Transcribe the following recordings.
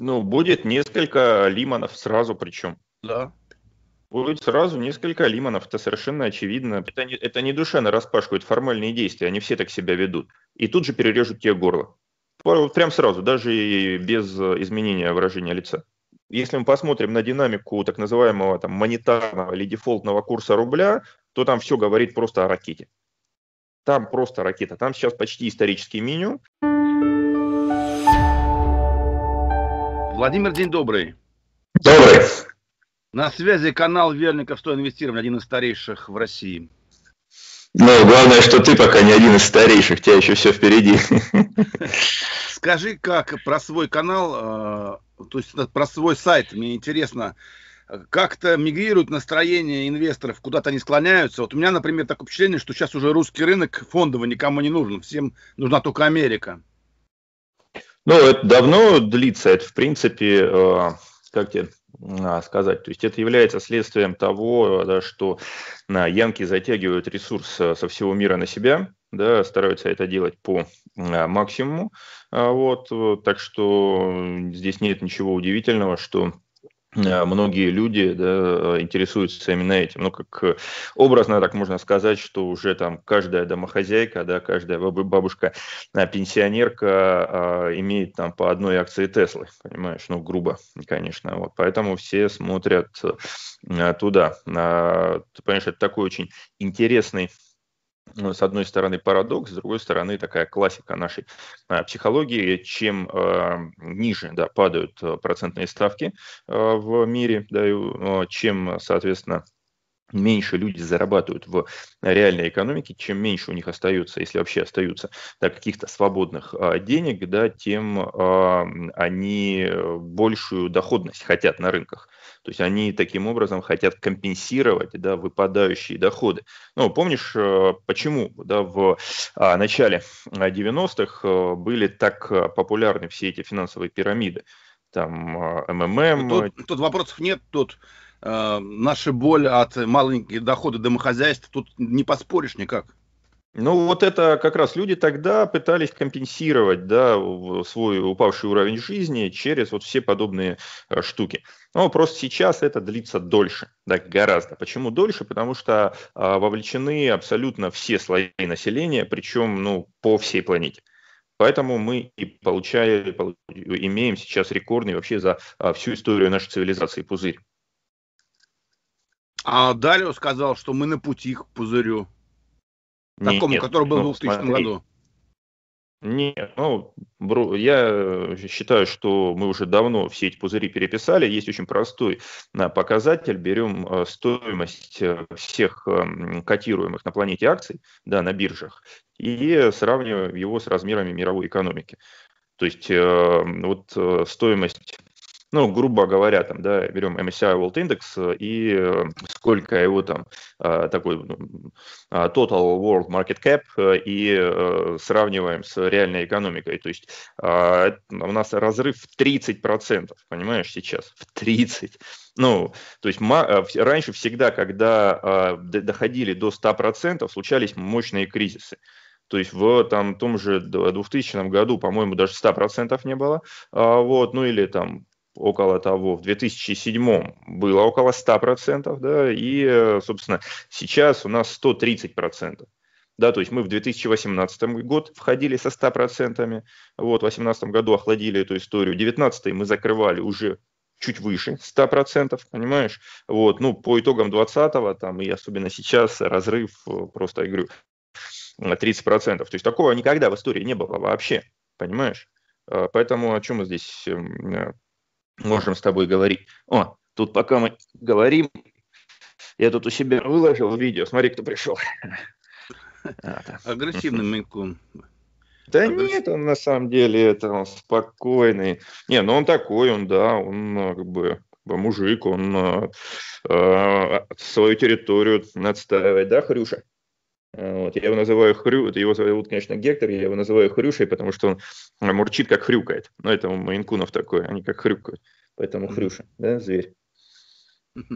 Ну, будет несколько лимонов сразу причем. Да. Будет сразу несколько лимонов, это совершенно очевидно. Это не, это не душа на распашку, это формальные действия, они все так себя ведут. И тут же перережут тебе горло. Прям сразу, даже и без э, изменения выражения лица. Если мы посмотрим на динамику так называемого там, монетарного или дефолтного курса рубля, то там все говорит просто о ракете. Там просто ракета. Там сейчас почти исторический минимум. Владимир, день добрый. Добрый. На связи канал Верников «Что инвестирование?» Один из старейших в России. Ну, главное, что ты пока не один из старейших, у тебя еще все впереди. Скажи, как про свой канал, э, то есть про свой сайт, мне интересно, как-то мигрирует настроение инвесторов, куда-то они склоняются. Вот у меня, например, такое впечатление, что сейчас уже русский рынок фондовый никому не нужен, всем нужна только Америка. Ну, это давно длится, это, в принципе, э, как тебе а, сказать, то есть это является следствием того, да, что на янки затягивают ресурс э, со всего мира на себя, да, стараются это делать по а, максимуму, а, вот, э, так что здесь нет ничего удивительного, что Э, многие люди да, э, интересуются именно этим. Ну, как э, образно так можно сказать, что уже там каждая домохозяйка, да, каждая бабушка, а, пенсионерка а, имеет там по одной акции Теслы, понимаешь, ну, грубо, конечно. Вот. Поэтому все смотрят туда. А, ты понимаешь, это такой очень интересный ну, с одной стороны, парадокс, с другой стороны, такая классика нашей а, психологии. Чем а, ниже да, падают а, процентные ставки в мире, да, чем, соответственно, меньше люди зарабатывают в реальной экономике, чем меньше у них остается, если вообще остаются да, каких-то свободных а, денег, да, тем а, они большую доходность хотят на рынках. То есть они таким образом хотят компенсировать да, выпадающие доходы. Ну, помнишь, э, почему да, в а, начале 90-х э, э, были так популярны все эти финансовые пирамиды? Там МММ... Тут, тут вопросов нет, тут э, наша боль от маленьких доходов домохозяйств, тут не поспоришь никак. Ну, вот это как раз люди тогда пытались компенсировать да, свой упавший уровень жизни через вот все подобные э, штуки. Но просто сейчас это длится дольше, да, гораздо. Почему дольше? Потому что а, вовлечены абсолютно все слои населения, причем ну, по всей планете. Поэтому мы и получаем, имеем сейчас рекордный вообще за а, всю историю нашей цивилизации пузырь. А Дарио сказал, что мы на пути к пузырю. Такому, Нет, который был ну, в 2000 смотри. году. Нет, ну, бро, я э, считаю, что мы уже давно все эти пузыри переписали. Есть очень простой э, показатель. Берем э, стоимость всех эм, котируемых на планете акций да, на биржах и сравниваем его с размерами мировой экономики. То есть вот стоимость ну, грубо говоря, там, да, берем MSCI World Index э, и э, сколько его там э, такой ну, total world market cap и сравниваем с реальной экономикой. То есть у нас разрыв в 30%, понимаешь, сейчас, в 30%. Ну, то есть раньше всегда, когда доходили до 100%, случались мощные кризисы. То есть в там, том же 2000 году, по-моему, даже 100% не было. А, вот, ну или там около того, в 2007 было около 100%, да, и, э, собственно, сейчас у нас 130%. Да, то есть мы в 2018 год входили со 100%, вот, в 2018 году охладили эту историю, 19 мы закрывали уже чуть выше 100%, понимаешь? Вот, ну, по итогам 20-го, там, и особенно сейчас, разрыв э, просто, я говорю, 30%. Э, то есть такого никогда в истории не было вообще, понимаешь? А, поэтому о чем мы здесь эм, можем с тобой говорить. О, тут пока мы говорим, я тут у себя выложил видео, смотри, кто пришел. А, Агрессивный мельком. Да нет, он на самом деле это он спокойный. Не, ну он такой, он да, он а, как бы мужик, он э, свою территорию отстаивает, да, Хрюша? Вот. Я его называю Хрю, его зовут, конечно, Гектор, я его называю Хрюшей, потому что он э, мурчит, как хрюкает. Но ну, это у Майнкунов такое, они как хрюкают. Поэтому Хрюша, да, зверь.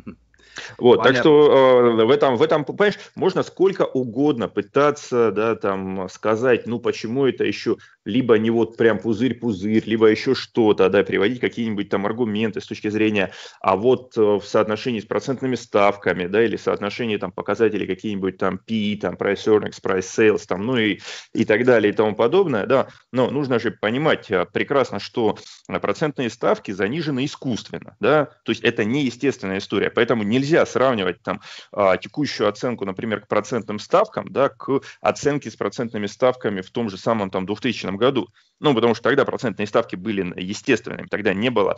Вот, так что э, в этом, в этом, понимаешь, можно сколько угодно пытаться, да, там, сказать, ну, почему это еще, либо не вот прям пузырь-пузырь, либо еще что-то, да, приводить какие-нибудь там аргументы с точки зрения, а вот э, в соотношении с процентными ставками, да, или соотношении там показателей какие-нибудь там PE, там, price earnings, price sales, там, ну, и, и так далее, и тому подобное, да, но нужно же понимать э, прекрасно, что процентные ставки занижены искусственно, да, то есть это неестественная история, поэтому Нельзя сравнивать там а, текущую оценку, например, к процентным ставкам, да, к оценке с процентными ставками в том же самом там 2000 году. Ну, потому что тогда процентные ставки были естественными, тогда не было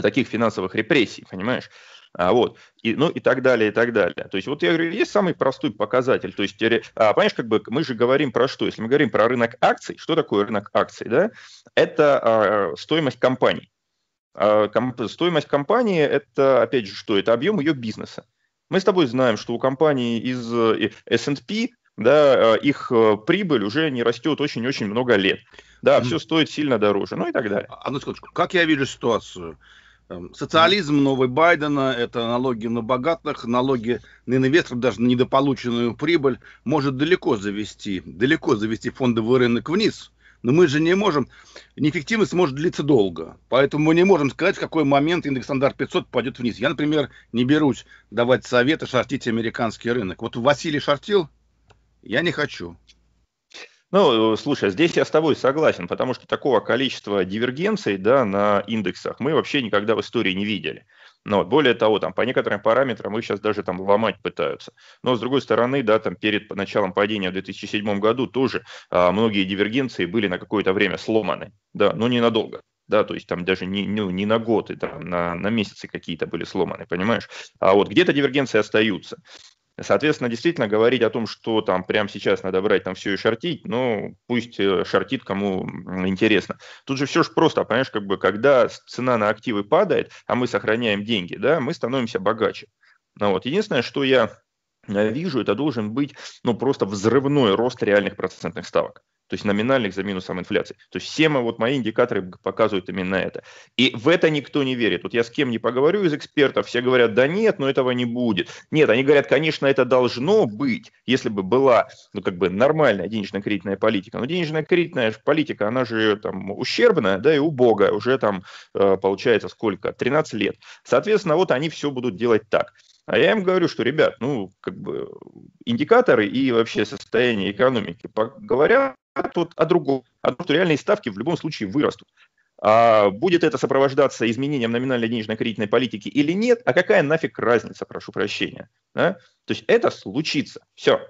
таких финансовых репрессий, понимаешь? А, вот, и, ну и так далее, и так далее. То есть вот я говорю, есть самый простой показатель. То есть, а, понимаешь, как бы мы же говорим про что? Если мы говорим про рынок акций, что такое рынок акций, да? Это а, стоимость компаний. А стоимость компании – это, опять же, что? Это объем ее бизнеса. Мы с тобой знаем, что у компании из S&P э, да, э, их э, прибыль уже не растет очень-очень много лет. Да, все стоит сильно дороже, ну и так далее. Одну а, а, секундочку. Как я вижу ситуацию? Эм, социализм новый Байдена – это налоги на богатых, налоги на инвесторов, даже на недополученную прибыль, может далеко завести, далеко завести фондовый рынок вниз – но мы же не можем... Неэффективность может длиться долго. Поэтому мы не можем сказать, в какой момент индекс стандарт 500 пойдет вниз. Я, например, не берусь давать советы шортить американский рынок. Вот Василий шортил, я не хочу. Ну, слушай, а здесь я с тобой согласен, потому что такого количества дивергенций да, на индексах мы вообще никогда в истории не видели. Но ну, Более того, там, по некоторым параметрам их сейчас даже там ломать пытаются. Но, с другой стороны, да, там перед началом падения в 2007 году тоже а, многие дивергенции были на какое-то время сломаны, да, но ненадолго да, то есть там даже не, ну, не на год, и там на, на месяцы какие-то были сломаны, понимаешь? А вот где-то дивергенции остаются. Соответственно, действительно говорить о том, что там прямо сейчас надо брать там все и шортить, ну, пусть э, шортит, кому интересно. Тут же все же просто, понимаешь, как бы, когда цена на активы падает, а мы сохраняем деньги, да, мы становимся богаче. Ну, вот. Единственное, что я вижу, это должен быть ну, просто взрывной рост реальных процентных ставок. То есть номинальных за минусом инфляции. То есть все мои, вот мои индикаторы показывают именно это. И в это никто не верит. Вот я с кем не поговорю из экспертов, все говорят, да нет, но этого не будет. Нет, они говорят, конечно, это должно быть, если бы была ну, как бы нормальная денежно-кредитная политика. Но денежно-кредитная политика, она же там ущербная, да, и убогая, уже там э, получается сколько, 13 лет. Соответственно, вот они все будут делать так. А я им говорю, что, ребят, ну, как бы индикаторы и вообще состояние экономики говорят вот о другом, о том, что реальные ставки в любом случае вырастут. А будет это сопровождаться изменением номинальной денежно-кредитной политики или нет, а какая нафиг разница, прошу прощения. Да? То есть это случится. Все.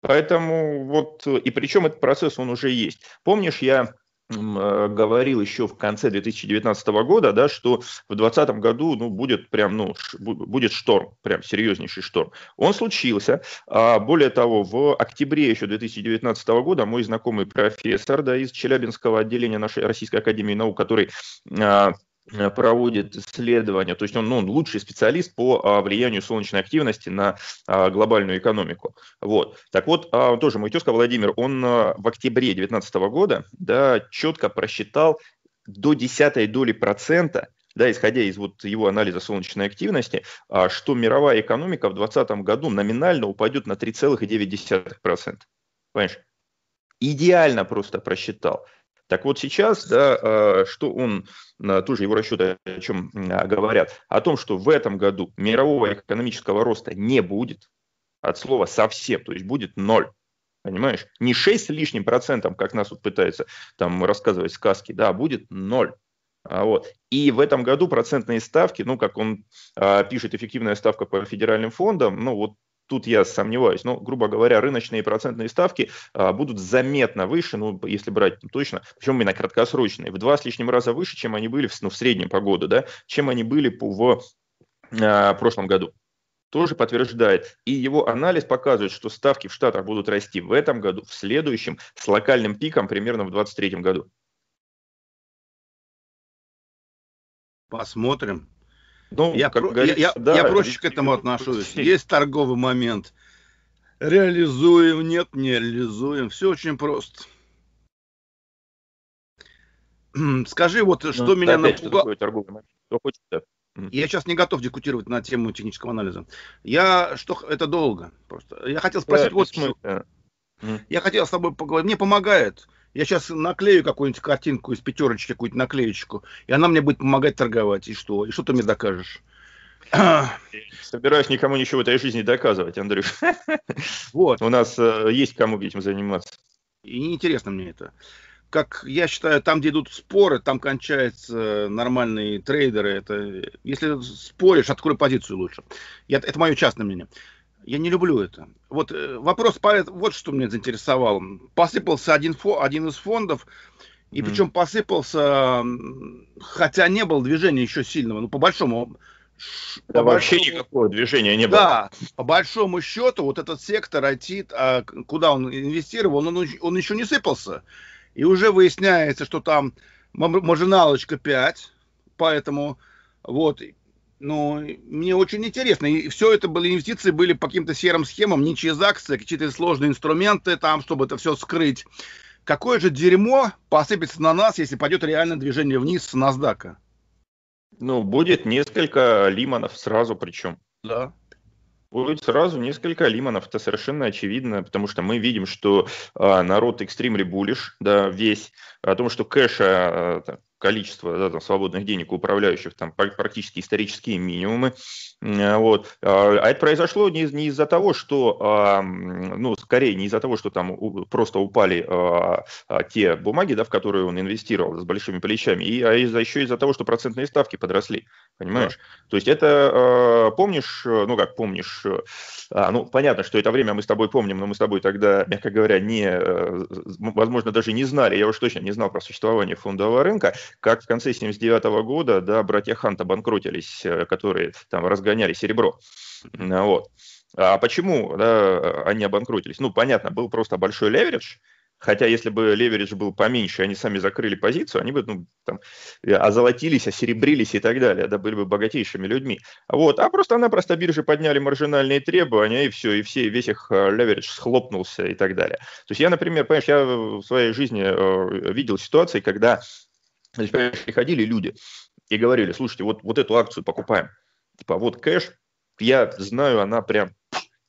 Поэтому вот, э, и причем этот процесс, он уже есть. Помнишь, я Э, говорил еще в конце 2019 года, да, что в 2020 году ну, будет прям, ну, будет шторм, прям серьезнейший шторм. Он случился. А более того, в октябре еще 2019 года мой знакомый профессор да, из Челябинского отделения нашей Российской Академии Наук, который а, Э, проводит исследования, то есть он, ну, он лучший специалист по а, влиянию солнечной активности на а, глобальную экономику. Вот. Так вот, а, тоже мой тезка Владимир, он в октябре 2019 года да, четко просчитал до десятой доли процента да, исходя из вот его анализа солнечной активности, что мировая экономика в 2020 году номинально упадет на 3,9%. Понимаешь? Идеально просто просчитал. Так вот сейчас, да, а, что он, а, тоже его расчеты о чем а, говорят, о том, что в этом году мирового экономического роста не будет, от слова совсем, то есть будет ноль. Понимаешь? Не 6 с лишним процентом, как нас тут пытаются там рассказывать сказки, да, будет ноль. Вот. И в этом году процентные ставки, ну, как он э, пишет, эффективная ставка по федеральным фондам, ну, вот Тут я сомневаюсь, но, грубо говоря, рыночные процентные ставки а, будут заметно выше, ну, если брать точно, причем именно краткосрочные, в два с лишним раза выше, чем они были в, ну, в среднем по году, да, чем они были по, в а, прошлом году тоже подтверждает. И его анализ показывает, что ставки в Штатах будут расти в этом году, в следующем, с локальным пиком примерно в 2023 году. Посмотрим. Ну, я, как говорится, я, да, я проще к этому отношусь. Есть торговый момент. Реализуем, нет, не реализуем. Все очень просто. Скажи, вот э, что ну, меня напугало. Я сейчас не готов дискутировать на тему технического анализа. Я что это долго просто. Я хотел спросить да, э, вот что. Я хотел с тобой поговорить. Мне помогает я сейчас наклею какую-нибудь картинку из пятерочки, какую-нибудь наклеечку, и она мне будет помогать торговать. И что? И что ты мне докажешь? Собираюсь никому ничего в этой жизни доказывать, Андрюш. Вот. У нас э, есть кому этим заниматься. И неинтересно мне это. Как я считаю, там, где идут споры, там кончаются нормальные трейдеры. Это, если споришь, открой позицию лучше. Я, это мое частное мнение. Я не люблю это. Вот э, вопрос, вот что меня заинтересовал. Посыпался один, фо, один из фондов, и mm. причем посыпался, хотя не было движения еще сильного, ну по большому... Да, по вообще большому, никакого движения не было. Да, по большому счету вот этот сектор IT, а, куда он инвестировал, он, он еще не сыпался. И уже выясняется, что там маржиналочка 5, поэтому вот ну, мне очень интересно. И все это были инвестиции, были по каким-то серым схемам, не через акции, а какие-то сложные инструменты там, чтобы это все скрыть. Какое же дерьмо посыпется на нас, если пойдет реальное движение вниз с NASDAQ? Ну, будет несколько лимонов сразу причем. Да. Будет сразу несколько лимонов, это совершенно очевидно, потому что мы видим, что а, народ extremely bullish, да, весь, о том, что кэша а, количество да, там, свободных денег у управляющих там практически исторические минимумы. Э, вот. А, а это произошло не, не из-за того, что, а, ну, скорее не из-за того, что там просто упали а, те бумаги, да, в которые он инвестировал с большими плечами, и, а еще из-за того, что процентные ставки подросли. Понимаешь? Да. То есть это, э, помнишь, э, ну как помнишь, э, а, ну понятно, что это время мы с тобой помним, но мы с тобой тогда, мягко говоря, не, возможно, даже не знали, я уж точно не знал про существование фондового рынка, как в конце 79 -го года, да, братья Ханта банкротились, которые там разгоняли серебро. Вот. А почему да, они обанкротились? Ну, понятно, был просто большой леверидж, Хотя, если бы леверидж был поменьше, они сами закрыли позицию, они бы ну, там, э, озолотились, осеребрились и так далее, да, были бы богатейшими людьми. Вот. А просто она просто биржи подняли маржинальные требования, и все, и все, весь их э, леверидж схлопнулся и так далее. То есть я, например, понимаешь, я в своей жизни э, видел ситуации, когда приходили люди и говорили, слушайте, вот, вот эту акцию покупаем. Типа, «А вот кэш, я знаю, она прям,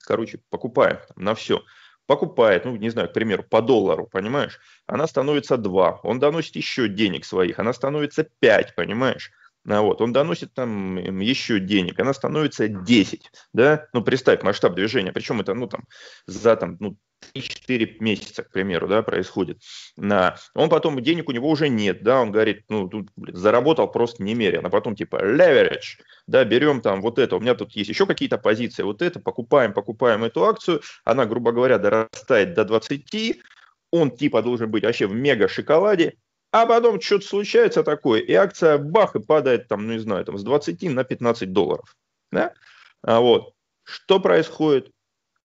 короче, покупаем на все покупает, ну, не знаю, к примеру, по доллару, понимаешь, она становится 2, он доносит еще денег своих, она становится 5, понимаешь. А вот, он доносит там еще денег, она становится 10, да, ну, представь масштаб движения, причем это, ну, там, за, там, ну, 3-4 месяца, к примеру, да, происходит. На... Он потом, денег у него уже нет, да, он говорит, ну, тут, блин, заработал просто немерено. А потом типа leverage, да, берем там вот это, у меня тут есть еще какие-то позиции, вот это, покупаем, покупаем эту акцию, она, грубо говоря, дорастает до 20, он типа должен быть вообще в мега шоколаде, а потом что-то случается такое, и акция бах, и падает там, ну не знаю, там с 20 на 15 долларов. Да? А вот. Что происходит?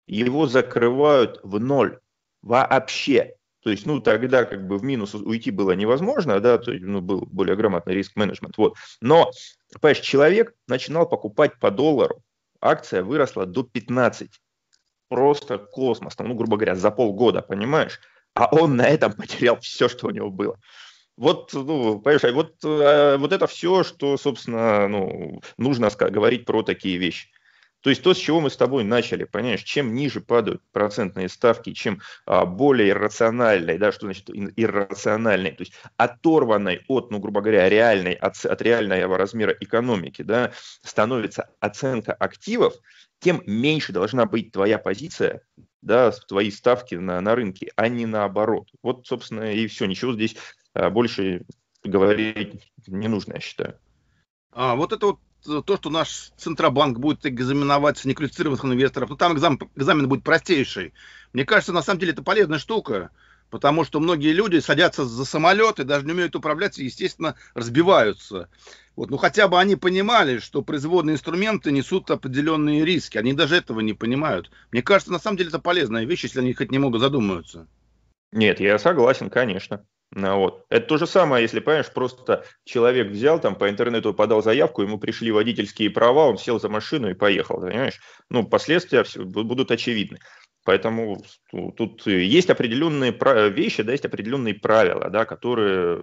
Его закрывают в ноль вообще. То есть, ну, тогда как бы в минус уйти было невозможно, да, то есть, ну, был более грамотный риск-менеджмент, вот. Но, понимаешь, человек начинал покупать по доллару, акция выросла до 15. Просто космос, ну, грубо говоря, за полгода, понимаешь? А он на этом потерял все, что у него было. Вот, ну, понимаешь, а вот, э, вот это все, что, собственно, ну, нужно говорить про такие вещи. То есть то, с чего мы с тобой начали, понимаешь, чем ниже падают процентные ставки, чем а, более иррациональной, да, что значит иррациональной, то есть оторванной от, ну, грубо говоря, реальной, от, от реального размера экономики, да, становится оценка активов, тем меньше должна быть твоя позиция, да, твои ставки на, на рынке, а не наоборот. Вот, собственно, и все. Ничего здесь а, больше говорить не нужно, я считаю. А, вот это вот э, то, что наш Центробанк будет экзаменовать неквалифицированных инвесторов, ну там экзамен, экзамен будет простейший. Мне кажется, на самом деле это полезная штука, потому что многие люди садятся за самолет и даже не умеют управлять, и, естественно, разбиваются. Вот, ну хотя бы они понимали, что производные инструменты несут определенные риски. Они даже этого не понимают. Мне кажется, на самом деле это полезная вещь, если они хоть немного задумаются. Нет, я согласен, конечно. Ну, вот. Это то же самое, если, понимаешь, просто человек взял там по интернету, подал заявку, ему пришли водительские права, он сел за машину и поехал, понимаешь? Ну, последствия будут очевидны. Поэтому тут есть определенные вещи, да, есть определенные правила, да, которые,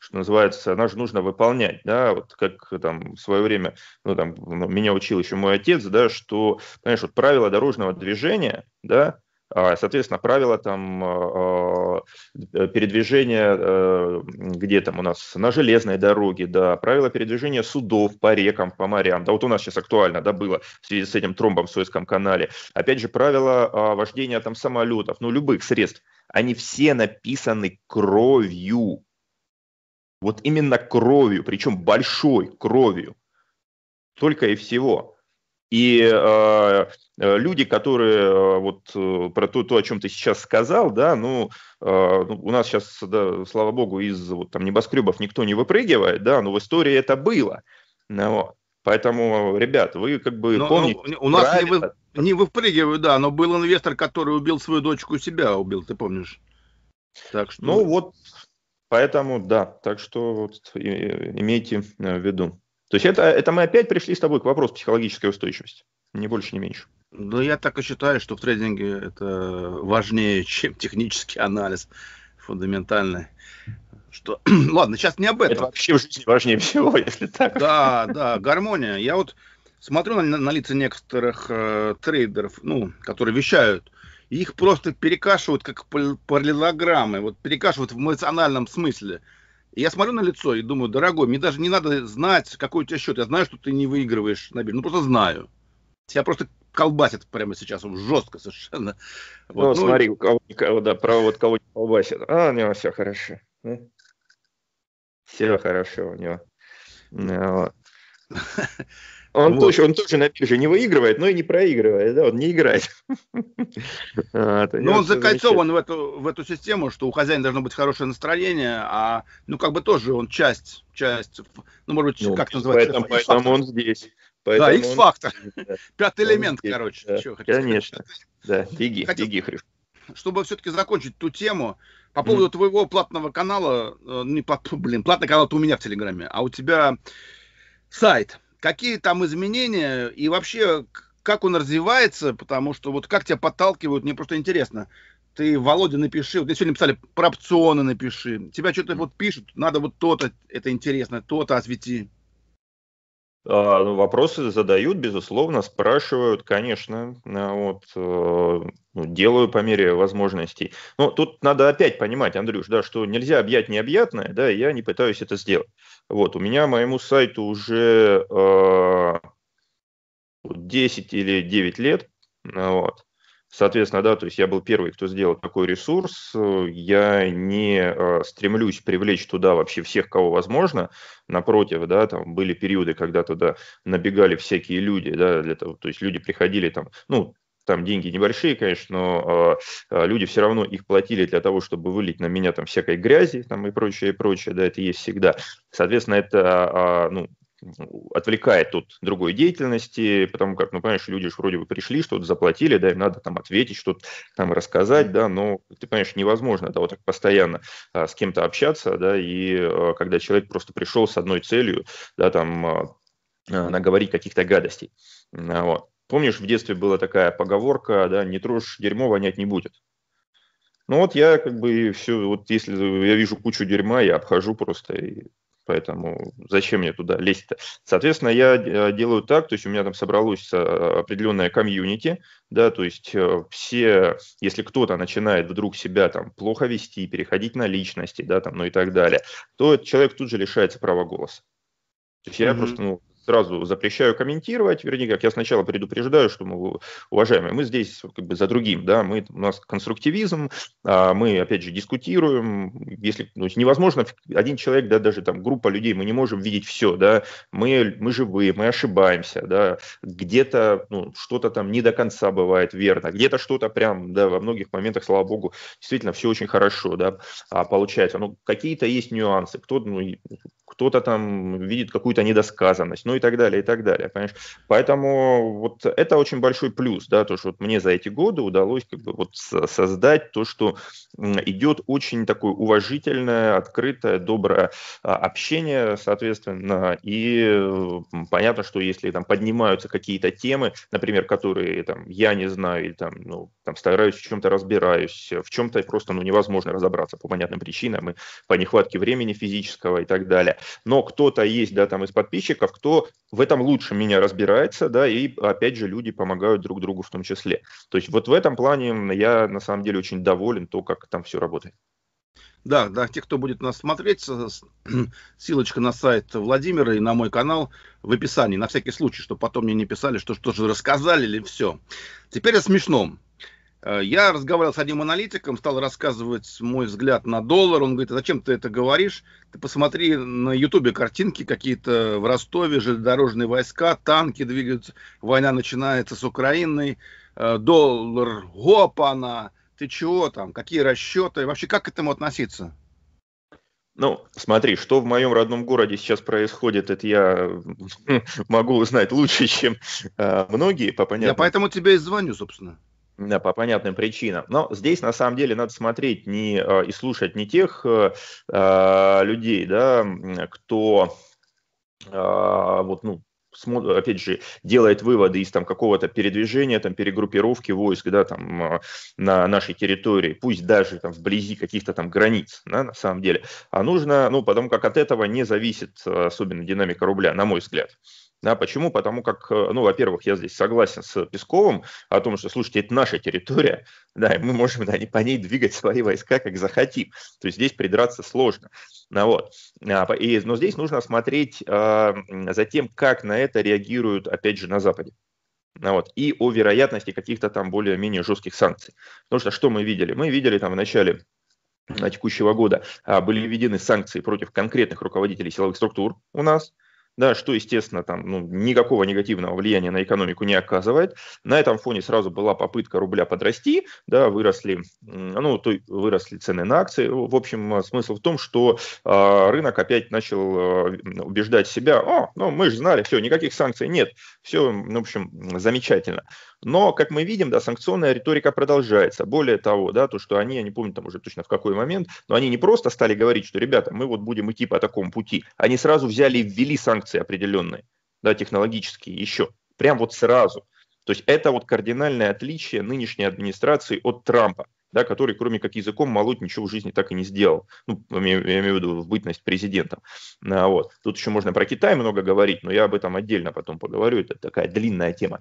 что называется, нам же нужно выполнять, да, вот как там в свое время, ну, там, меня учил еще мой отец, да, что, понимаешь, вот правила дорожного движения, да, а, соответственно, правила там а, а, передвижения, э, где там у нас на железной дороге, да, правила передвижения судов по рекам, по морям. Да, вот у нас сейчас актуально, да, было в связи с этим тромбом в Суэцком канале. Опять же, правила вождения там самолетов, ну, любых средств. Они все написаны кровью. Вот именно кровью, причем большой кровью. Только и всего. И а, э, люди, которые а, вот э, про то, то, о чем ты сейчас сказал, да, ну, э, у нас сейчас, да, слава богу, из вот там небоскребов никто не выпрыгивает, да, но в истории это было. Ну, вот. Поэтому, ребят, вы как бы но, помните. Но, ну, у нас не, вы, не выпрыгиваю, да, но был инвестор, который убил свою дочку у себя, убил, ты помнишь? Так что... Ну вот, поэтому да, так что вот, и, имейте э, в виду. То есть это, это мы опять пришли с тобой к вопросу психологической устойчивости. Ни больше, ни меньше. Ну, я так и считаю, что в трейдинге это важнее, чем технический анализ фундаментальный. Что... Ладно, сейчас не об этом. Это вообще в жизни важнее всего, если так. Да, да, гармония. Я вот смотрю на, на лица некоторых э, трейдеров, ну, которые вещают, их просто перекашивают как параллелограммы, вот перекашивают в эмоциональном смысле. И я смотрю на лицо и думаю, дорогой, мне даже не надо знать, какой у тебя счет. Я знаю, что ты не выигрываешь на бирже. Ну, просто знаю. Тебя просто колбасит прямо сейчас, он жестко совершенно. Вот, ну, ну, смотри, у кого, кого, да, про вот кого колбасит. А, у него все хорошо. Все хорошо у него. Ну, вот. Он, вот. тоже, он тоже на бирже не выигрывает, но и не проигрывает, да, он не играет. Но а, ну, он закольцован в эту, в эту систему, что у хозяина должно быть хорошее настроение, а, ну, как бы тоже он часть, часть, ну, может быть, ну, как называется? Поэтому, поэтому он здесь. Поэтому да, X-фактор. Пятый элемент, здесь, короче. Да, Чего конечно, да, беги, Хотел... беги, Хриш чтобы все-таки закончить ту тему, по поводу твоего платного канала, э, ну, не, блин, платный канал у меня в Телеграме, а у тебя сайт какие там изменения и вообще как он развивается, потому что вот как тебя подталкивают, мне просто интересно. Ты, Володя, напиши, вот мне сегодня писали про опционы напиши, тебя что-то вот пишут, надо вот то-то, это интересно, то-то освети. А, ну, вопросы задают, безусловно, спрашивают, конечно, э, вот, э, ну, делаю по мере возможностей. Но тут надо опять понимать, Андрюш, да, что нельзя объять необъятное, да, и я не пытаюсь это сделать. Вот, у меня моему сайту уже э, 10 или 9 лет, вот, Соответственно, да, то есть я был первый, кто сделал такой ресурс. Я не э, стремлюсь привлечь туда вообще всех, кого возможно. Напротив, да, там были периоды, когда туда набегали всякие люди, да, для того, то есть люди приходили там, ну, там деньги небольшие, конечно, но э, э люди все равно их платили для того, чтобы вылить на меня там всякой грязи там и прочее, и прочее, да, это есть всегда. Соответственно, это, э, ну, отвлекает от другой деятельности, потому как, ну, понимаешь, люди же вроде бы пришли, что-то заплатили, да, им надо там ответить, что-то там рассказать, да, но, ты понимаешь, невозможно, да, вот так постоянно а, с кем-то общаться, да, и а, когда человек просто пришел с одной целью, да, там, а, а наговорить каких-то гадостей, а, вот. Помнишь, в детстве была такая поговорка, да, не трожь дерьмо, вонять не будет. Ну вот я как бы все, вот если я вижу кучу дерьма, я обхожу просто и Поэтому зачем мне туда лезть-то? Соответственно, я э, делаю так, то есть у меня там собралось э, определенное комьюнити, да, то есть э, все, если кто-то начинает вдруг себя там плохо вести, переходить на личности, да, там, ну и так далее, то человек тут же лишается права голоса. То есть mm-hmm. я просто, ну, сразу запрещаю комментировать, вернее, как я сначала предупреждаю, что, мы, уважаемые, мы здесь как бы за другим, да, мы, у нас конструктивизм, а мы, опять же, дискутируем, если, ну, невозможно, один человек, да, даже там группа людей, мы не можем видеть все, да, мы, мы живые, мы ошибаемся, да, где-то, ну, что-то там не до конца бывает верно, где-то что-то прям, да, во многих моментах, слава богу, действительно все очень хорошо, да, а получается, ну, какие-то есть нюансы, кто, то ну, кто-то там видит какую-то недосказанность, ну, и так далее, и так далее, понимаешь? Поэтому вот это очень большой плюс, да, то, что вот мне за эти годы удалось как бы вот создать то, что идет очень такое уважительное, открытое, доброе а, общение, соответственно, и понятно, что если там поднимаются какие-то темы, например, которые там я не знаю, или там, ну, там стараюсь в чем-то разбираюсь, в чем-то просто ну, невозможно разобраться по понятным причинам, и по нехватке времени физического и так далее. Но кто-то есть, да, там из подписчиков, кто в этом лучше меня разбирается, да, и опять же люди помогают друг другу в том числе. То есть вот в этом плане я на самом деле очень доволен то, как там все работает. Да, да, те, кто будет нас смотреть, ссылочка на сайт Владимира и на мой канал в описании, на всякий случай, чтобы потом мне не писали, что что же рассказали или все. Теперь о смешном. Э, я разговаривал с одним аналитиком, стал рассказывать мой взгляд на доллар. Он говорит, «А зачем ты это говоришь? Ты посмотри на Ютубе картинки какие-то в Ростове, железнодорожные войска, танки двигаются, война начинается с Украины, э, доллар, гопана, ты чего там, какие расчеты, вообще как к этому относиться? Ну, смотри, что в моем родном городе сейчас происходит, это я могу узнать лучше, чем э, многие, по понятному. Я поэтому тебе и звоню, собственно. Да, по понятным причинам. Но здесь на самом деле надо смотреть не, э, и слушать не тех э, э людей, да, кто э, вот, ну, опять же, делает выводы из там какого-то передвижения, там перегруппировки войск, да, там э, на нашей территории, пусть даже там вблизи каких-то там границ, да, на самом деле, а нужно, ну, потому как от этого не зависит особенно динамика рубля, на мой взгляд. Да, почему? Потому как, э, ну, во-первых, я здесь согласен с Песковым о том, что, слушайте, это наша территория, да, и мы можем да, не по ней двигать свои войска, как захотим. То есть здесь придраться сложно. Ну, вот. А, и, но здесь нужно смотреть э, за тем, как на это реагируют, опять же, на Западе. Ну, вот, и о вероятности каких-то там более-менее жестких санкций. Потому что что мы видели? Мы видели там в начале текущего года а, были введены санкции против конкретных руководителей силовых структур у нас – да, что, естественно, там ну, никакого негативного влияния на экономику не оказывает. На этом фоне сразу была попытка рубля подрасти, да, выросли, ну, то выросли цены на акции. В общем, э, смысл в том, что э, рынок опять начал э, убеждать себя, о, ну, мы же знали, все, никаких санкций нет, все, ну, в общем, замечательно. Но, как мы видим, да, санкционная риторика продолжается. Более того, да, то, что они, я не помню там уже точно в какой момент, но они не просто стали говорить, что, ребята, мы вот будем идти по такому пути, они сразу взяли и ввели санкции определенные, да, технологические еще, прям вот сразу. То есть это вот кардинальное отличие нынешней администрации от Трампа да, который, кроме как языком, молоть ничего в жизни так и не сделал. Ну, я, я имею в виду в бытность президентом. А, вот. Тут еще можно про Китай много говорить, но я об этом отдельно потом поговорю. Это такая длинная тема.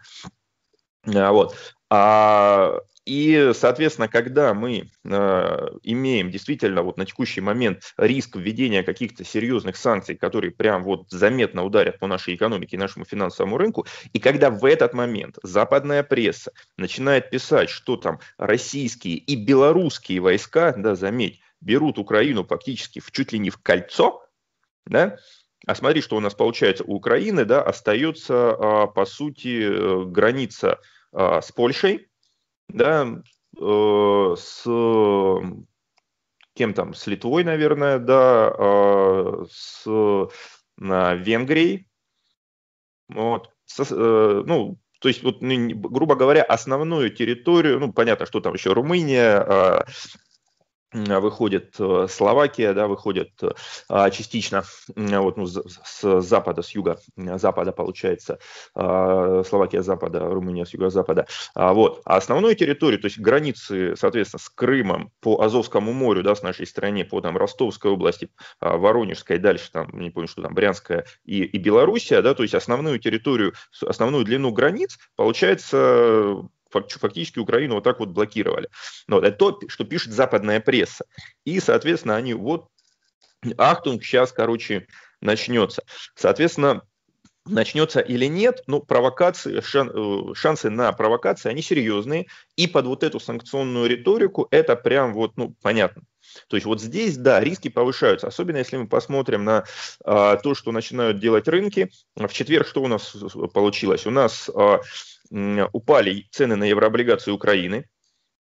А, вот. А, и, соответственно, когда мы э, имеем действительно вот на текущий момент риск введения каких-то серьезных санкций, которые прям вот заметно ударят по нашей экономике и нашему финансовому рынку, и когда в этот момент западная пресса начинает писать, что там российские и белорусские войска, да, заметь, берут Украину фактически в чуть ли не в кольцо, да, а смотри, что у нас получается. У Украины да, остается, а, по сути, граница а, с Польшей, да, э, с кем там, с Литвой, наверное, да, а, с Венгрией. Вот. Э, ну, то есть, вот, ну, грубо говоря, основную территорию, ну, понятно, что там еще Румыния, а, выходит э, Словакия, да, выходит э, а, частично вот, ну, с запада, с юга запада, получается, а, Словакия с запада, Румыния с юга запада. Вот. А основную территорию, то есть границы, соответственно, с Крымом по Азовскому морю, да, с нашей стране, по там Ростовской области, Воронежской, дальше там, не помню, что там, Брянская и, и Белоруссия, да, то есть основную территорию, основную длину границ, получается, фактически Украину вот так вот блокировали. Но вот, это то, что пишет западная пресса. И, соответственно, они вот Ахтунг сейчас, короче, начнется. Соответственно, начнется или нет, но ну, провокации, шан, э, шансы на провокации, они серьезные. И под вот эту санкционную риторику это прям вот, ну, понятно. То есть вот здесь, да, риски повышаются, особенно если мы посмотрим на а, то, что начинают делать рынки. В четверг что у нас получилось? У нас а, упали цены на еврооблигации Украины,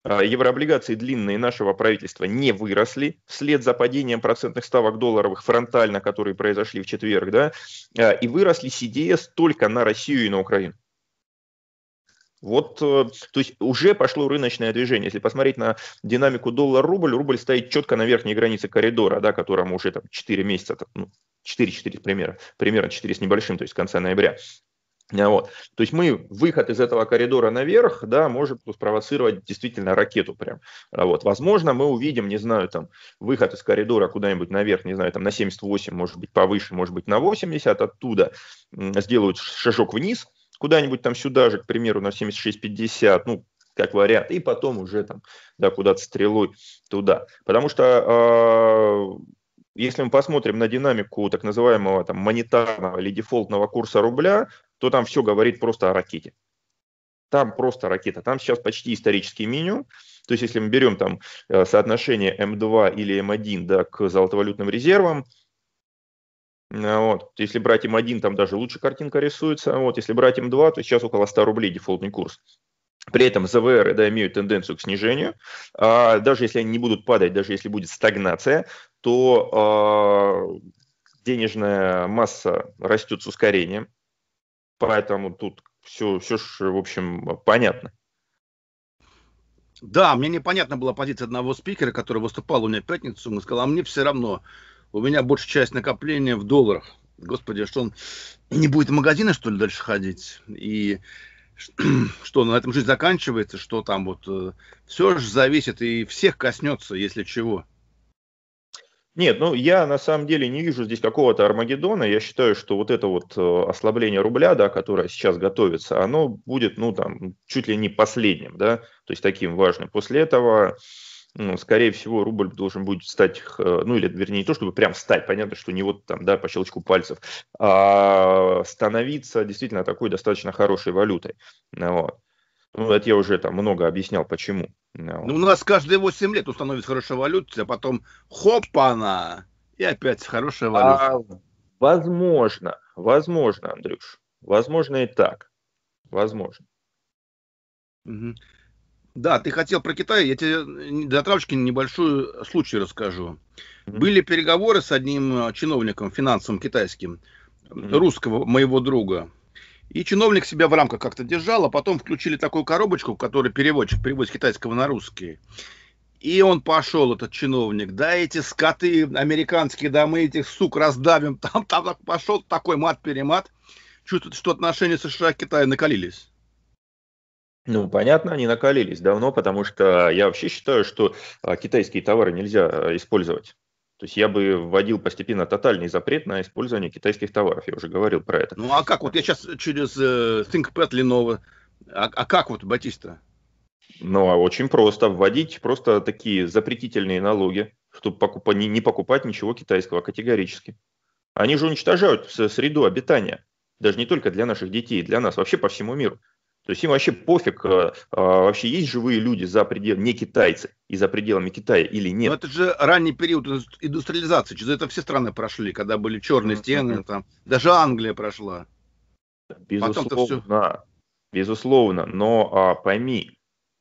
а, еврооблигации длинные нашего правительства не выросли вслед за падением процентных ставок долларовых фронтально, которые произошли в четверг, да, а, и выросли CDS только на Россию и на Украину. Вот, э, то есть уже пошло рыночное движение. Если посмотреть на динамику доллар-рубль, рубль стоит четко на верхней границе коридора, да, которому уже там 4 месяца, ну, 4-4 примера, примерно 4 с небольшим, то есть с конца ноября. А, вот. То есть мы выход из этого коридора наверх, да, может спровоцировать действительно ракету прям. А, вот. Возможно, мы увидим, не знаю, там, выход из коридора куда-нибудь наверх, не знаю, там на 78, может быть, повыше, может быть, на 80, оттуда сделают шажок вниз, куда-нибудь там сюда же, к примеру, на 76-50, ну, как вариант, и потом уже там, да, куда-то стрелой туда. Потому что а, если мы посмотрим на динамику так называемого там монетарного или дефолтного курса рубля, то там все говорит просто о ракете. Там просто ракета. Там сейчас почти исторический меню. То есть, если мы берем там э, соотношение М2 эм или М1 эм да, к золотовалютным резервам, э, вот. Если брать М1, эм там даже лучше картинка рисуется. Вот. Если брать М2, то сейчас около 100 рублей дефолтный курс. При этом ЗВР да, имеют тенденцию к снижению. А, даже если они не будут падать, даже если будет стагнация, то а, денежная масса растет с ускорением. Поэтому тут все, все ж, в общем, понятно. Да, мне непонятна была позиция одного спикера, который выступал у меня в пятницу. Он сказал, а мне все равно, у меня большая часть накопления в долларах. Господи, а что он не будет в магазины, что ли, дальше ходить? И что на этом жизнь заканчивается, что там вот э, все же зависит и всех коснется, если чего. Нет, ну я на самом деле не вижу здесь какого-то Армагеддона. Я считаю, что вот это вот э, ослабление рубля, да, которое сейчас готовится, оно будет, ну там, чуть ли не последним, да, то есть таким важным. После этого, ну, скорее всего, рубль должен будет стать, э, ну или вернее не то, чтобы прям стать, понятно, что не вот там, да, по щелчку пальцев, а становиться действительно такой достаточно хорошей валютой. Вот. Ну, это я уже там много объяснял, почему. Ну, у нас каждые 8 лет установится хорошая валюта, а потом хопана, и опять хорошая валюта. А, возможно, возможно, Андрюш, возможно и так, возможно. Угу. Да, ты хотел про Китай, я тебе для травочки небольшой случай расскажу. Mm-hmm. Были переговоры с одним э, чиновником финансовым китайским, mm-hmm. русского моего друга. И чиновник себя в рамках как-то держал, а потом включили такую коробочку, в которой переводчик переводит с китайского на русский. И он пошел, этот чиновник. Да, эти скоты американские, да мы этих сук раздавим. Там, там так пошел такой мат-перемат. Чувствует, что отношения США и Китая накалились. Ну, понятно, они накалились давно, потому что я вообще считаю, что а, китайские товары нельзя а, использовать то есть я бы вводил постепенно тотальный запрет на использование китайских товаров. Я уже говорил про это. Ну а как? Вот я сейчас через э, ThinkPad Lenovo. А, а как вот, Батиста? Ну, а очень просто. Вводить просто такие запретительные налоги, чтобы покуп... не, не покупать ничего китайского а категорически. Они же уничтожают среду обитания. Даже не только для наших детей, для нас, вообще по всему миру. То есть им вообще пофиг, э, а, вообще есть живые люди за пределами, не китайцы, и за пределами Китая или ну, нет. Но это же ранний период индустриализации, через это все страны прошли, когда были черные стены, там, даже Англия прошла. Безусловно, все... безусловно, но а, пойми,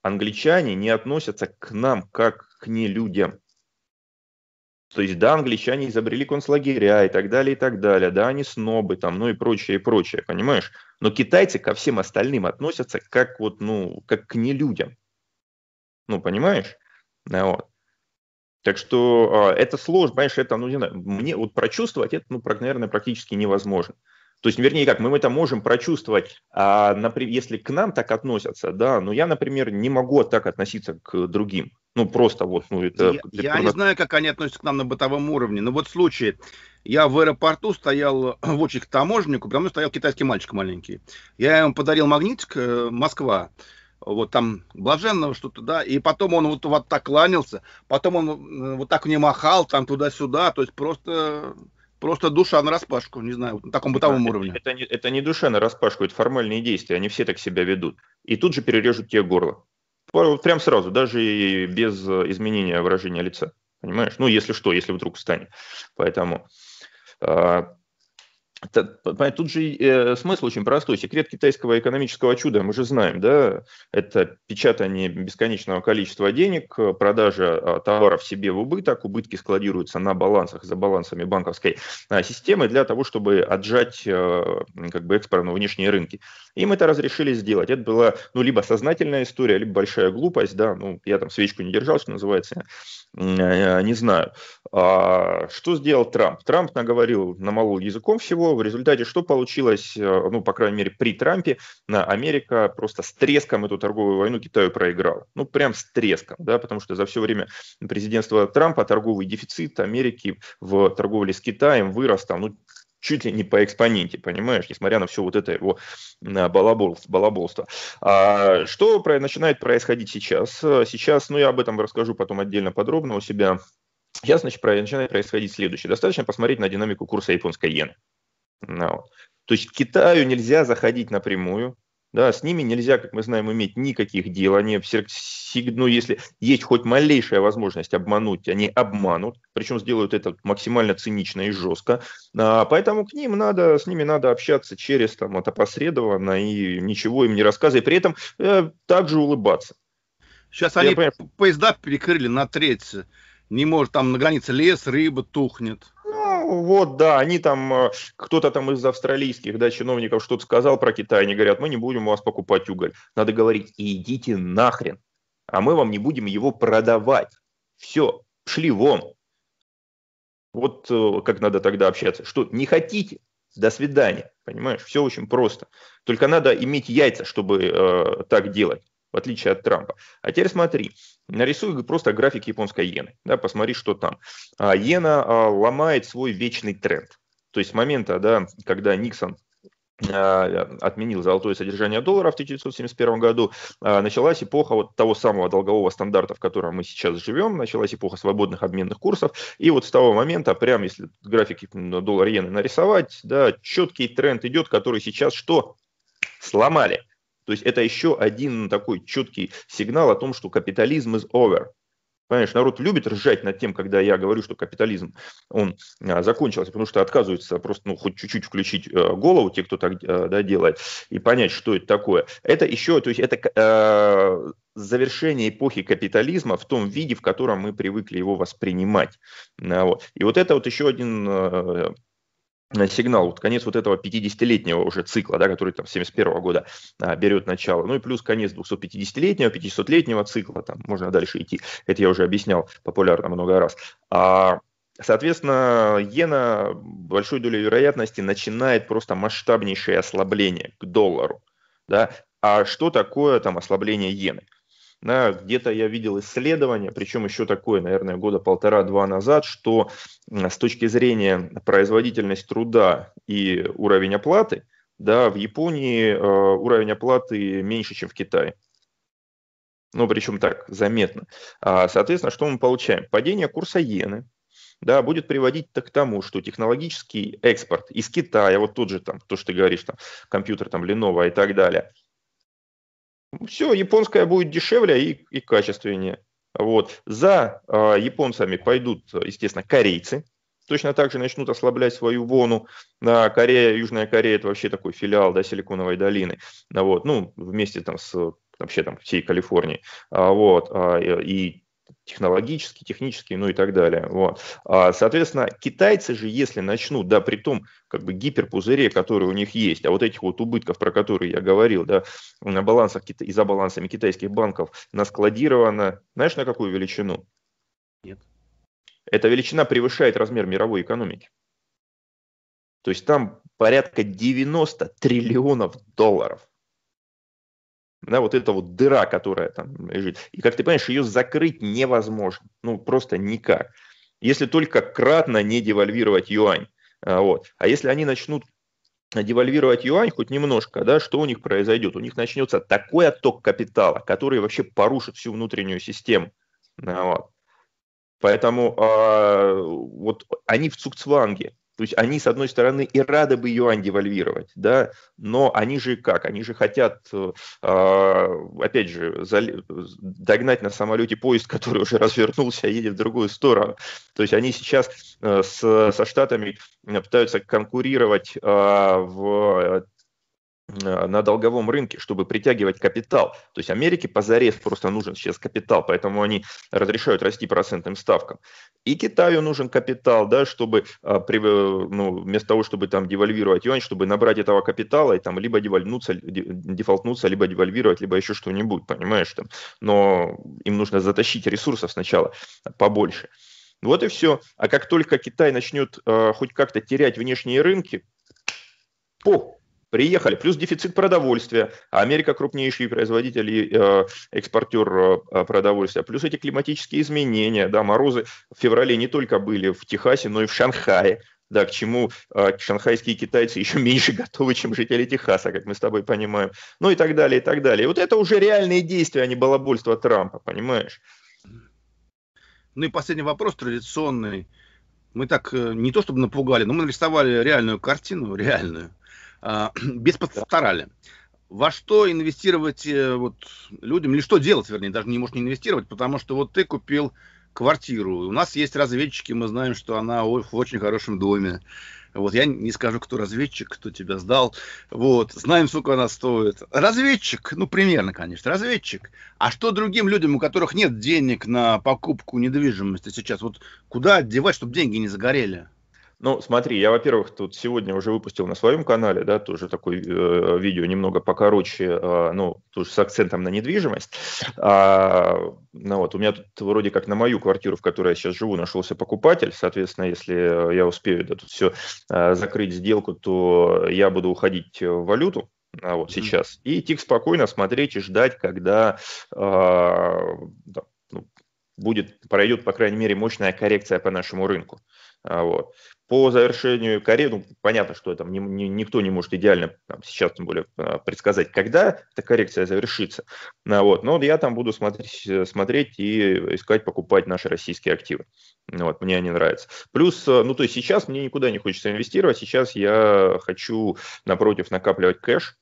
англичане не относятся к нам как к нелюдям. То есть, да, англичане изобрели концлагеря и так далее, и так далее, да, они снобы там, ну и прочее, и прочее, понимаешь? Но китайцы ко всем остальным относятся как вот, ну, как к нелюдям. Ну, понимаешь? А, вот. Так что э, это сложно, понимаешь, это, ну, не знаю, мне вот прочувствовать это, ну, наверное, практически невозможно. То есть, вернее, как мы это можем прочувствовать, а, например, если к нам так относятся, да, но я, например, не могу так относиться к другим. Ну, просто вот, ну, это... Я, я не знаю, как они относятся к нам на бытовом уровне, но вот случай. Я в аэропорту стоял э, в очередь к таможеннику, прямо стоял китайский мальчик маленький. Я ему подарил магнитик э, «Москва», вот там блаженного что-то, да, и потом он вот, вот так кланялся, потом он э, вот так мне махал там туда-сюда, то есть просто Просто душа на распашку, не знаю, на таком бытовом да, уровне. Это, это, не, это не душа на распашку, это формальные действия, они все так себя ведут. И тут же перережут тебе горло прям сразу, даже без э, изменения выражения лица. Понимаешь? Ну, если что, если вдруг станет. Поэтому а, Тут же э, смысл очень простой. Секрет китайского экономического чуда мы же знаем, да, это печатание бесконечного количества денег, э, продажа а, товаров себе в убыток, убытки складируются на балансах, за балансами банковской а, системы для того, чтобы отжать э, как бы экспорт на внешние рынки. Им это разрешили сделать. Это была, ну, либо сознательная история, либо большая глупость, да, ну, я там свечку не держал, что называется, не знаю. А что сделал Трамп? Трамп наговорил, намолол языком всего, в результате что получилось, э, ну, по крайней мере, при Трампе, Америка просто с треском эту торговую войну Китаю проиграла. Ну, прям с треском, да, потому что за все время президентства Трампа торговый дефицит Америки в торговле с Китаем вырос там, ну, чуть ли не по экспоненте, понимаешь, несмотря на все вот это его балабол, балаболство. А что начинает происходить сейчас? Э, сейчас, ну я об этом расскажу потом отдельно подробно у себя. Сейчас, значит, начинает происходить следующее. Достаточно посмотреть на динамику курса японской иены. No. То есть к Китаю нельзя заходить напрямую, да, с ними нельзя, как мы знаем, иметь никаких дел. Они ну, если есть хоть малейшая возможность обмануть, они обманут, причем сделают это максимально цинично и жестко. А, поэтому к ним надо, с ними надо общаться через там это опосредованно и ничего им не рассказывать, при этом э, также улыбаться. Сейчас Я они понимаю. поезда перекрыли на треть. Не может там на границе лес, рыба тухнет вот, да, они там, э, кто-то там из австралийских, да, чиновников что-то сказал про Китай, они говорят, мы не будем у вас покупать уголь. Надо говорить, идите нахрен, а мы вам не будем его продавать. Все, шли вон. Вот э, как надо тогда общаться. Что, не хотите? До свидания. Понимаешь, все очень просто. Только надо иметь яйца, чтобы э, так делать в отличие от Трампа. А теперь смотри, нарисуй просто график японской иены, да, посмотри, что там. А, иена а, ломает свой вечный тренд. То есть с момента, да, когда Никсон а, отменил золотое содержание доллара в 1971 году, а, началась эпоха вот того самого долгового стандарта, в котором мы сейчас живем, началась эпоха свободных обменных курсов, и вот с того момента, прям если график ну, доллар-иены нарисовать, да, четкий тренд идет, который сейчас что? Сломали. То есть это еще один такой четкий сигнал о том, что капитализм is over. Понимаешь, народ любит ржать над тем, когда я говорю, что капитализм, он а, закончился, потому что отказывается просто, ну, хоть чуть-чуть включить э, голову те, кто так э, да, делает, и понять, что это такое. Это еще, то есть это э, завершение эпохи капитализма в том виде, в котором мы привыкли его воспринимать. Вот. И вот это вот еще один э, Э, сигнал, вот конец вот этого 50-летнего уже цикла, да, который там с 71 года а, берет начало, ну и плюс конец 250-летнего, 500-летнего цикла, там можно дальше идти, это я уже объяснял популярно много раз. А, Соответственно, иена большой долей вероятности начинает просто масштабнейшее ослабление к доллару. Да? А что такое там ослабление иены? Где-то я видел исследование, причем еще такое, наверное, года полтора-два назад, что с точки зрения производительность труда и уровень оплаты, да, в Японии э, уровень оплаты меньше, чем в Китае. Ну, причем так, заметно. А, соответственно, что мы получаем? Падение курса иены, да, будет приводить -то к тому, что технологический экспорт из Китая, вот тот же там, то, что ты говоришь, там, компьютер там Lenovo и так далее, все, японская будет дешевле и, и качественнее. Вот. За э, японцами пойдут, естественно, корейцы. Точно так же начнут ослаблять свою вону. Да, Корея, Южная Корея – это вообще такой филиал да, Силиконовой долины. Вот. Ну, вместе там с вообще там всей Калифорнии. А, вот. А, и технологические, технические, ну и так далее. Вот. А, соответственно, китайцы же, если начнут, да, при том, как бы гиперпузыре, которые у них есть, а вот этих вот убытков, про которые я говорил, да, на балансах и за балансами китайских банков наскладировано, знаешь, на какую величину? Нет. Эта величина превышает размер мировой экономики. То есть там порядка 90 триллионов долларов да, вот эта вот дыра, которая там лежит. И, как ты понимаешь, ее закрыть невозможно, ну, просто никак. Если только кратно не девальвировать юань. А, вот. А если они начнут девальвировать юань хоть немножко, да, что у них произойдет? У них начнется такой отток капитала, который вообще порушит всю внутреннюю систему. А, вот. Поэтому э, вот они в цукцванге. То есть они, с одной стороны, и рады бы юань девальвировать, да, но они же как? Они же хотят, э, а, опять же, догнать на самолете поезд, который уже развернулся, едет в другую сторону. То есть они сейчас э, со Штатами э, пытаются конкурировать а, в Э, на долговом рынке, чтобы притягивать капитал. То есть Америке по зарез просто нужен сейчас капитал, поэтому они разрешают расти процентным ставкам. И Китаю нужен капитал, да, чтобы а, ну, вместо того, чтобы там девальвировать юань, чтобы набрать этого капитала и там либо девальнуться, дефолтнуться, либо девальвировать, либо еще что-нибудь, понимаешь? Там. Но им нужно затащить ресурсов сначала побольше. Ну вот и все. А как только Китай начнет э, хоть как-то терять внешние рынки, по, приехали, плюс дефицит продовольствия, а Америка крупнейший производитель и э, экспортер э, продовольствия, плюс эти климатические изменения, да, морозы в феврале не только были в Техасе, но и в Шанхае, да, к чему э, шанхайские китайцы еще меньше готовы, чем жители Техаса, как мы с тобой понимаем, ну и так далее, и так далее. И вот это уже реальные действия, а не балабольство Трампа, понимаешь? Ну и последний вопрос традиционный. Мы так э, не то чтобы напугали, но мы нарисовали реальную картину, реальную а, без постарали. Во что инвестировать э, вот, людям, или что делать, вернее, даже не можешь не инвестировать, потому что вот ты купил квартиру. У нас есть разведчики, мы знаем, что она в очень хорошем доме. Вот я не скажу, кто разведчик, кто тебя сдал. Вот, знаем, сколько она стоит. Разведчик, ну, примерно, конечно, разведчик. А что другим людям, у которых нет денег на покупку недвижимости сейчас? Вот куда одевать, чтобы деньги не загорели? Ну, смотри, я, во-первых, тут сегодня уже выпустил на своем канале, да, тоже такое э, видео немного покороче, э, ну, тоже с акцентом на недвижимость. А, ну, вот, у меня тут вроде как на мою квартиру, в которой я сейчас живу, нашелся покупатель. Соответственно, если я успею да, тут все э, закрыть сделку, то я буду уходить в валюту, а вот mm-hmm. сейчас, и идти спокойно смотреть и ждать, когда э, да, ну, будет, пройдет, по крайней мере, мощная коррекция по нашему рынку. А, вот по завершению карьеры, ну, понятно, что там не, не, никто не может идеально там, сейчас, тем более, а, предсказать, когда эта коррекция завершится. Ну, вот, но я там буду смотреть, смотреть и искать, покупать наши российские активы. вот, мне они нравятся. Плюс, а, ну, то есть сейчас мне никуда не хочется инвестировать, сейчас я хочу, напротив, накапливать кэш,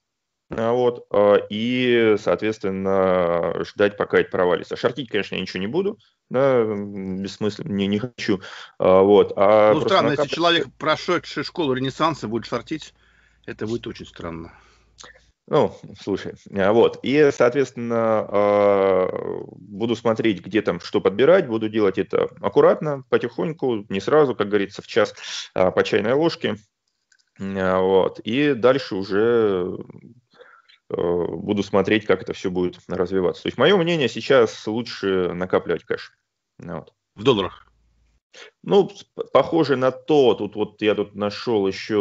а, вот, а, и, соответственно, ждать, пока это провалится. Шортить, конечно, я ничего не буду, да, бессмысленно, не, не хочу. А, вот, а ну, странно, накап... если человек, прошедший школу Ренессанса, будет шортить, это будет очень странно. Ну, слушай, вот. И, соответственно, буду смотреть, где там что подбирать, буду делать это аккуратно, потихоньку, не сразу, как говорится, в час по чайной ложке. Вот. И дальше уже Э, буду смотреть, как это все будет развиваться. То есть мое мнение сейчас лучше накапливать кэш. Вот. В долларах? Ну, похоже на то, тут вот я тут нашел еще,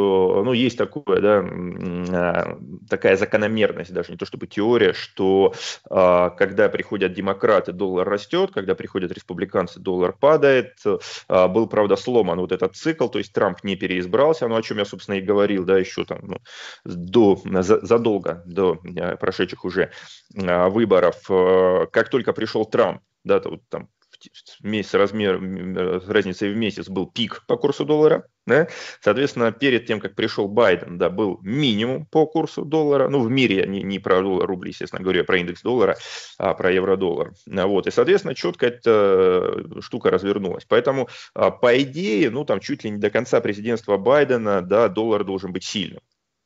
ну, есть такое, да, а, такая закономерность, даже не то чтобы теория, что а, когда приходят демократы, доллар растет, когда приходят республиканцы, доллар падает. А, был, правда, сломан вот этот цикл, то есть Трамп не переизбрался, ну, о чем я, собственно, и говорил, да, еще там ну, до, задолго до прошедших уже выборов. Э, как только пришел Трамп, да, вот там месяц, размер, разницы в месяц был пик по курсу доллара. Да? Соответственно, перед тем, как пришел Байден, да, был минимум по курсу доллара. Ну, в мире я не, не про рубли, рубль, естественно, говорю, а про индекс доллара, а про евро-доллар. А вот. И, соответственно, четко эта э, штука развернулась. Поэтому, а, по идее, ну, там чуть ли не до конца президентства Байдена, да, доллар должен быть сильным.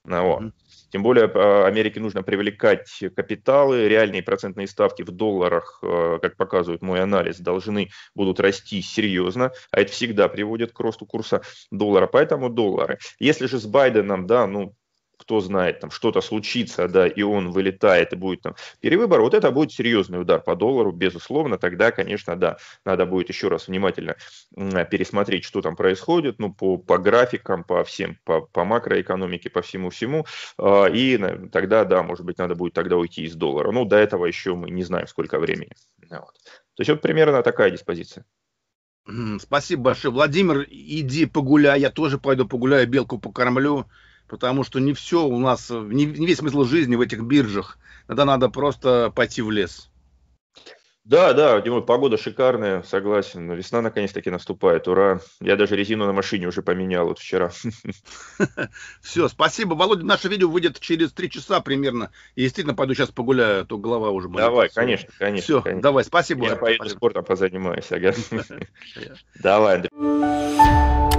Вот. Тем более э, Америке нужно привлекать капиталы, реальные процентные ставки в долларах, э, как показывает мой анализ, должны будут расти серьезно, а это всегда приводит к росту курса доллара, поэтому доллары. Если же с Байденом, да, ну, кто знает, там что-то случится, да, и он вылетает, и будет там перевыбор, вот это будет серьезный удар по доллару, безусловно, тогда, конечно, да, надо будет еще раз внимательно пересмотреть, что там происходит, ну, по, по графикам, по всем, по, по макроэкономике, по всему-всему, а, и тогда, да, может быть, надо будет тогда уйти из доллара. Ну, до этого еще мы не знаем, сколько времени. Вот. То есть вот примерно такая диспозиция. Спасибо большое, Владимир. Иди погуляй, я тоже пойду погуляю, белку покормлю потому что не все у нас, не, не весь смысл жизни в этих биржах. Тогда надо просто пойти в лес. Да, да, Дима, погода шикарная, согласен. Весна наконец-таки наступает, ура. Я даже резину на машине уже поменял вот вчера. Все, спасибо, Володя. Наше видео выйдет через три часа примерно. И действительно пойду сейчас погуляю, а то голова уже болит. Давай, конечно, конечно. Все, давай, спасибо. Я поеду спортом позанимаюсь, ага. Давай, Андрей.